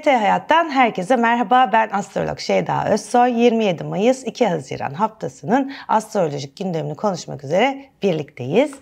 TRT Hayat'tan herkese merhaba. Ben astrolog Şeyda Özsoy. 27 Mayıs 2 Haziran haftasının astrolojik gündemini konuşmak üzere birlikteyiz.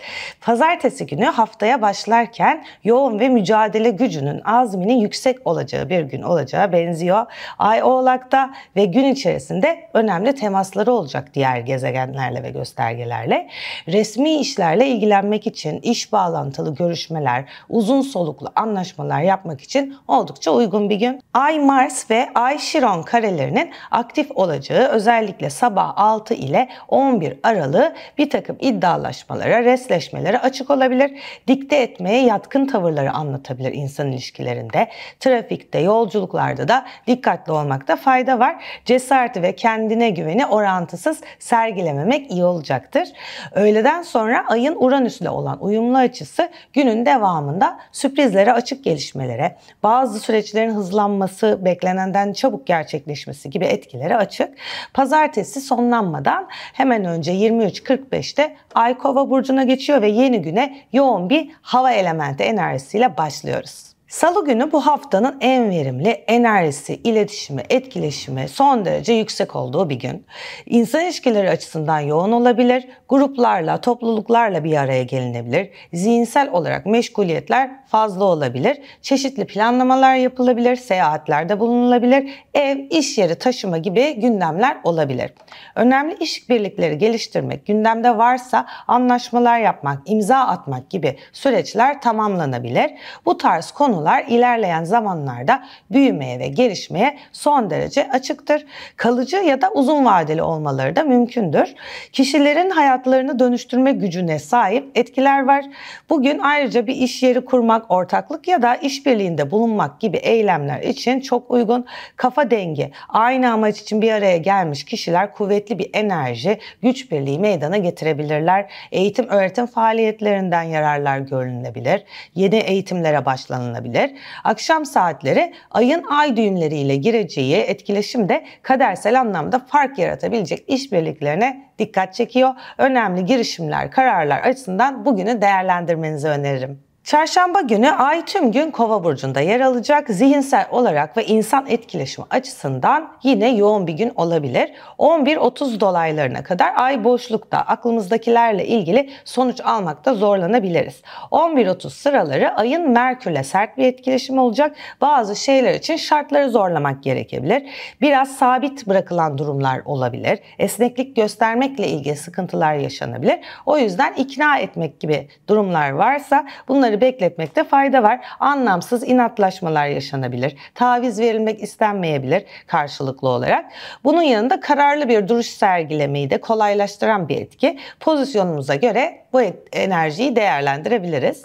Pazartesi günü haftaya başlarken yoğun ve mücadele gücünün azminin yüksek olacağı bir gün olacağı benziyor. Ay Oğlak'ta ve gün içerisinde önemli temasları olacak diğer gezegenlerle ve göstergelerle. Resmi işlerle ilgilenmek için iş bağlantılı görüşmeler, uzun soluklu anlaşmalar yapmak için oldukça uygun bir gün bugün. Ay Mars ve Ay Şiron karelerinin aktif olacağı özellikle sabah 6 ile 11 aralığı bir takım iddialaşmalara, resleşmelere açık olabilir. Dikte etmeye yatkın tavırları anlatabilir insan ilişkilerinde. Trafikte, yolculuklarda da dikkatli olmakta fayda var. Cesareti ve kendine güveni orantısız sergilememek iyi olacaktır. Öğleden sonra ayın Uranüs ile olan uyumlu açısı günün devamında sürprizlere, açık gelişmelere, bazı süreçlerin hızlı hızlanması beklenenden çabuk gerçekleşmesi gibi etkileri açık. Pazartesi sonlanmadan hemen önce 23.45'te Ay Kova burcuna geçiyor ve yeni güne yoğun bir hava elementi enerjisiyle başlıyoruz. Salı günü bu haftanın en verimli, enerjisi, iletişimi, etkileşimi son derece yüksek olduğu bir gün. İnsan ilişkileri açısından yoğun olabilir, gruplarla, topluluklarla bir araya gelinebilir, zihinsel olarak meşguliyetler fazla olabilir, çeşitli planlamalar yapılabilir, seyahatlerde bulunulabilir, ev, iş yeri taşıma gibi gündemler olabilir. Önemli iş birlikleri geliştirmek, gündemde varsa anlaşmalar yapmak, imza atmak gibi süreçler tamamlanabilir. Bu tarz konu konular ilerleyen zamanlarda büyümeye ve gelişmeye son derece açıktır. Kalıcı ya da uzun vadeli olmaları da mümkündür. Kişilerin hayatlarını dönüştürme gücüne sahip etkiler var. Bugün ayrıca bir iş yeri kurmak, ortaklık ya da işbirliğinde bulunmak gibi eylemler için çok uygun. Kafa dengi, aynı amaç için bir araya gelmiş kişiler kuvvetli bir enerji, güç birliği meydana getirebilirler. Eğitim öğretim faaliyetlerinden yararlar görünebilir. Yeni eğitimlere başlanılabilir olabilir. Akşam saatleri ayın ay düğümleriyle gireceği etkileşim de kadersel anlamda fark yaratabilecek işbirliklerine dikkat çekiyor. Önemli girişimler, kararlar açısından bugünü değerlendirmenizi öneririm. Çarşamba günü Ay tüm gün Kova burcunda yer alacak. Zihinsel olarak ve insan etkileşimi açısından yine yoğun bir gün olabilir. 11-30 dolaylarına kadar Ay boşlukta. Aklımızdakilerle ilgili sonuç almakta zorlanabiliriz. 11-30 sıraları Ay'ın Merkür'le sert bir etkileşim olacak. Bazı şeyler için şartları zorlamak gerekebilir. Biraz sabit bırakılan durumlar olabilir. Esneklik göstermekle ilgili sıkıntılar yaşanabilir. O yüzden ikna etmek gibi durumlar varsa bunları bekletmekte fayda var. Anlamsız inatlaşmalar yaşanabilir. Taviz verilmek istenmeyebilir karşılıklı olarak. Bunun yanında kararlı bir duruş sergilemeyi de kolaylaştıran bir etki. Pozisyonumuza göre bu enerjiyi değerlendirebiliriz.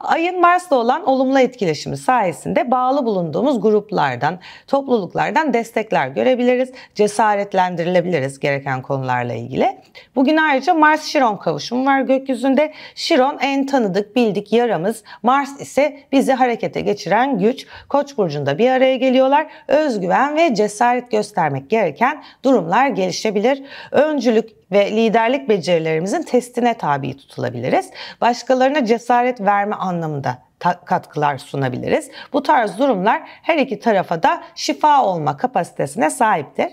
Ayın Mars'la olan olumlu etkileşimi sayesinde bağlı bulunduğumuz gruplardan, topluluklardan destekler görebiliriz. Cesaretlendirilebiliriz gereken konularla ilgili. Bugün ayrıca Mars-Şiron kavuşumu var gökyüzünde. Şiron en tanıdık, bildik yaramız. Mars ise bizi harekete geçiren güç. Koç burcunda bir araya geliyorlar. Özgüven ve cesaret göstermek gereken durumlar gelişebilir. Öncülük ve liderlik becerilerimizin testine tabi tutulabiliriz. Başkalarına cesaret verme anlamında katkılar sunabiliriz. Bu tarz durumlar her iki tarafa da şifa olma kapasitesine sahiptir.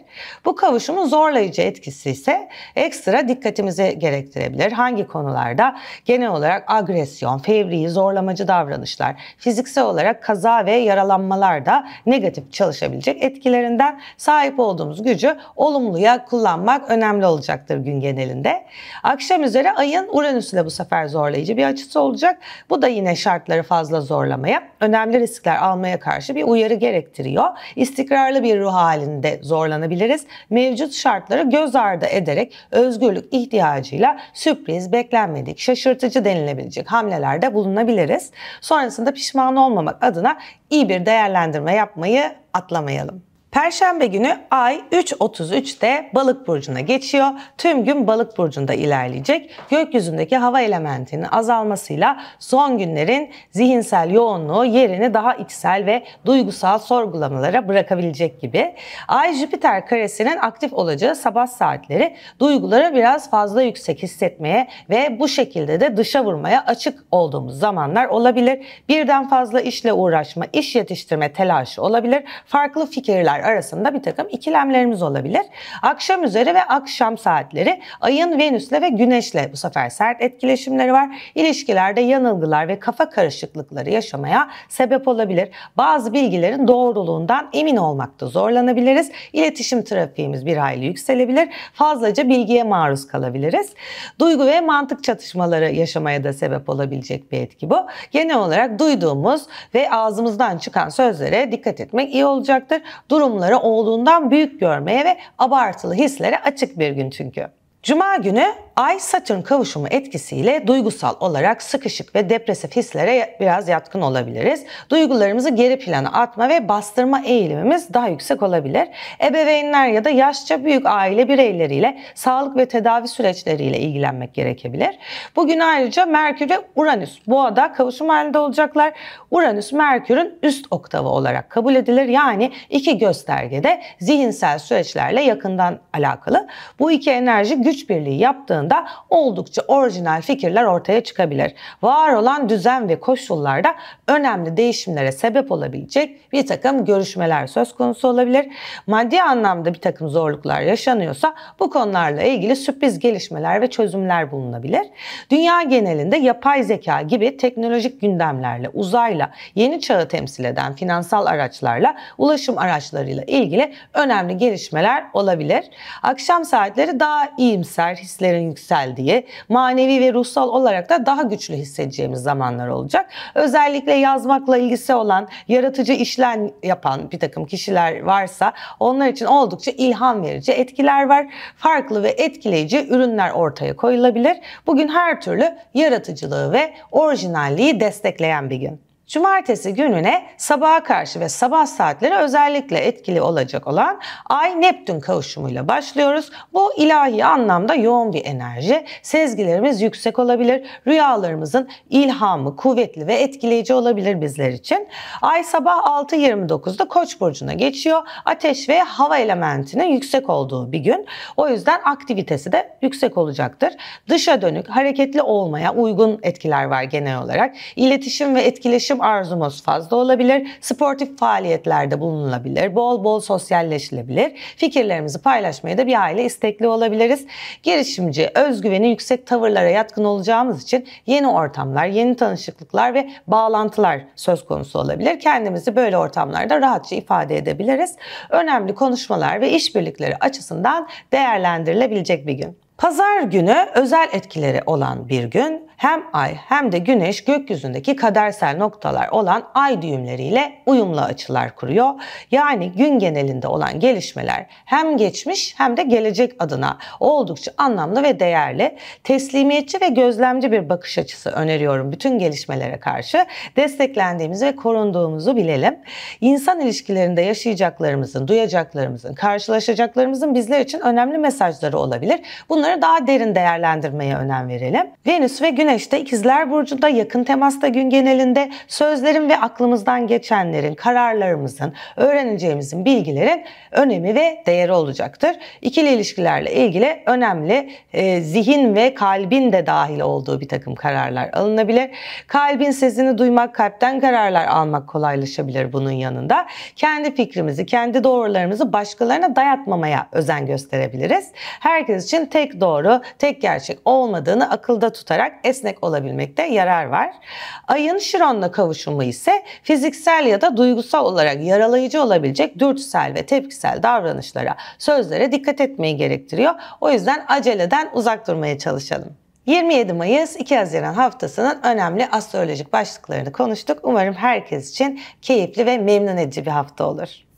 Bu kavuşumun zorlayıcı etkisi ise ekstra dikkatimizi gerektirebilir. Hangi konularda? Genel olarak agresyon, fevri, zorlamacı davranışlar, fiziksel olarak kaza ve yaralanmalar da negatif çalışabilecek etkilerinden sahip olduğumuz gücü olumluya kullanmak önemli olacaktır gün genelinde. Akşam üzere ayın Uranüs ile bu sefer zorlayıcı bir açısı olacak. Bu da yine şartları fazla fazla zorlamaya, önemli riskler almaya karşı bir uyarı gerektiriyor. İstikrarlı bir ruh halinde zorlanabiliriz. Mevcut şartları göz ardı ederek özgürlük ihtiyacıyla sürpriz, beklenmedik, şaşırtıcı denilebilecek hamlelerde bulunabiliriz. Sonrasında pişman olmamak adına iyi bir değerlendirme yapmayı atlamayalım. Perşembe günü ay 3.33'te balık burcuna geçiyor. Tüm gün balık burcunda ilerleyecek. Gökyüzündeki hava elementinin azalmasıyla son günlerin zihinsel yoğunluğu yerini daha içsel ve duygusal sorgulamalara bırakabilecek gibi. Ay Jüpiter karesinin aktif olacağı sabah saatleri duygulara biraz fazla yüksek hissetmeye ve bu şekilde de dışa vurmaya açık olduğumuz zamanlar olabilir. Birden fazla işle uğraşma, iş yetiştirme telaşı olabilir. Farklı fikirler saatler arasında bir takım ikilemlerimiz olabilir. Akşam üzeri ve akşam saatleri ayın Venüs'le ve Güneş'le bu sefer sert etkileşimleri var. İlişkilerde yanılgılar ve kafa karışıklıkları yaşamaya sebep olabilir. Bazı bilgilerin doğruluğundan emin olmakta zorlanabiliriz. İletişim trafiğimiz bir hayli yükselebilir. Fazlaca bilgiye maruz kalabiliriz. Duygu ve mantık çatışmaları yaşamaya da sebep olabilecek bir etki bu. Genel olarak duyduğumuz ve ağzımızdan çıkan sözlere dikkat etmek iyi olacaktır. Durum olumları olduğundan büyük görmeye ve abartılı hislere açık bir gün çünkü. Cuma günü Ay-Satürn kavuşumu etkisiyle duygusal olarak sıkışık ve depresif hislere biraz yatkın olabiliriz. Duygularımızı geri plana atma ve bastırma eğilimimiz daha yüksek olabilir. Ebeveynler ya da yaşça büyük aile bireyleriyle sağlık ve tedavi süreçleriyle ilgilenmek gerekebilir. Bugün ayrıca Merkür ve Uranüs Boğa'da kavuşum halinde olacaklar. Uranüs Merkür'ün üst oktavı olarak kabul edilir. Yani iki göstergede zihinsel süreçlerle yakından alakalı. Bu iki enerji güç birliği yaptığında alanında oldukça orijinal fikirler ortaya çıkabilir. Var olan düzen ve koşullarda önemli değişimlere sebep olabilecek bir takım görüşmeler söz konusu olabilir. Maddi anlamda bir takım zorluklar yaşanıyorsa bu konularla ilgili sürpriz gelişmeler ve çözümler bulunabilir. Dünya genelinde yapay zeka gibi teknolojik gündemlerle, uzayla, yeni çağı temsil eden finansal araçlarla, ulaşım araçlarıyla ilgili önemli gelişmeler olabilir. Akşam saatleri daha iyimser, hislerin yükseldiği, manevi ve ruhsal olarak da daha güçlü hissedeceğimiz zamanlar olacak. Özellikle yazmakla ilgisi olan, yaratıcı işler yapan bir takım kişiler varsa onlar için oldukça ilham verici etkiler var. Farklı ve etkileyici ürünler ortaya koyulabilir. Bugün her türlü yaratıcılığı ve orijinalliği destekleyen bir gün. Cumartesi gününe sabaha karşı ve sabah saatleri özellikle etkili olacak olan Ay Neptün kavuşumuyla başlıyoruz. Bu ilahi anlamda yoğun bir enerji. Sezgilerimiz yüksek olabilir. Rüyalarımızın ilhamı kuvvetli ve etkileyici olabilir bizler için. Ay sabah 6.29'da Koç burcuna geçiyor. Ateş ve hava elementinin yüksek olduğu bir gün. O yüzden aktivitesi de yüksek olacaktır. Dışa dönük, hareketli olmaya uygun etkiler var genel olarak. İletişim ve etkileşim ulaşım arzumuz fazla olabilir. Sportif faaliyetlerde bulunulabilir. Bol bol sosyalleşilebilir. Fikirlerimizi paylaşmaya da bir aile istekli olabiliriz. Girişimci, özgüveni yüksek tavırlara yatkın olacağımız için yeni ortamlar, yeni tanışıklıklar ve bağlantılar söz konusu olabilir. Kendimizi böyle ortamlarda rahatça ifade edebiliriz. Önemli konuşmalar ve işbirlikleri açısından değerlendirilebilecek bir gün. Pazar günü özel etkileri olan bir gün hem ay hem de güneş gökyüzündeki kadersel noktalar olan ay düğümleriyle uyumlu açılar kuruyor. Yani gün genelinde olan gelişmeler hem geçmiş hem de gelecek adına oldukça anlamlı ve değerli. Teslimiyetçi ve gözlemci bir bakış açısı öneriyorum bütün gelişmelere karşı. Desteklendiğimizi ve korunduğumuzu bilelim. İnsan ilişkilerinde yaşayacaklarımızın, duyacaklarımızın, karşılaşacaklarımızın bizler için önemli mesajları olabilir. Bunları daha derin değerlendirmeye önem verelim. Venüs ve Güneş Güneş'te ikizler burcunda yakın temasta gün genelinde sözlerin ve aklımızdan geçenlerin, kararlarımızın, öğreneceğimizin, bilgilerin önemi ve değeri olacaktır. İkili ilişkilerle ilgili önemli e, zihin ve kalbin de dahil olduğu bir takım kararlar alınabilir. Kalbin sesini duymak, kalpten kararlar almak kolaylaşabilir bunun yanında. Kendi fikrimizi, kendi doğrularımızı başkalarına dayatmamaya özen gösterebiliriz. Herkes için tek doğru, tek gerçek olmadığını akılda tutarak es esnek olabilmekte yarar var. Ayın Şiron'la kavuşumu ise fiziksel ya da duygusal olarak yaralayıcı olabilecek dürtüsel ve tepkisel davranışlara, sözlere dikkat etmeyi gerektiriyor. O yüzden aceleden uzak durmaya çalışalım. 27 Mayıs 2 Haziran haftasının önemli astrolojik başlıklarını konuştuk. Umarım herkes için keyifli ve memnun edici bir hafta olur.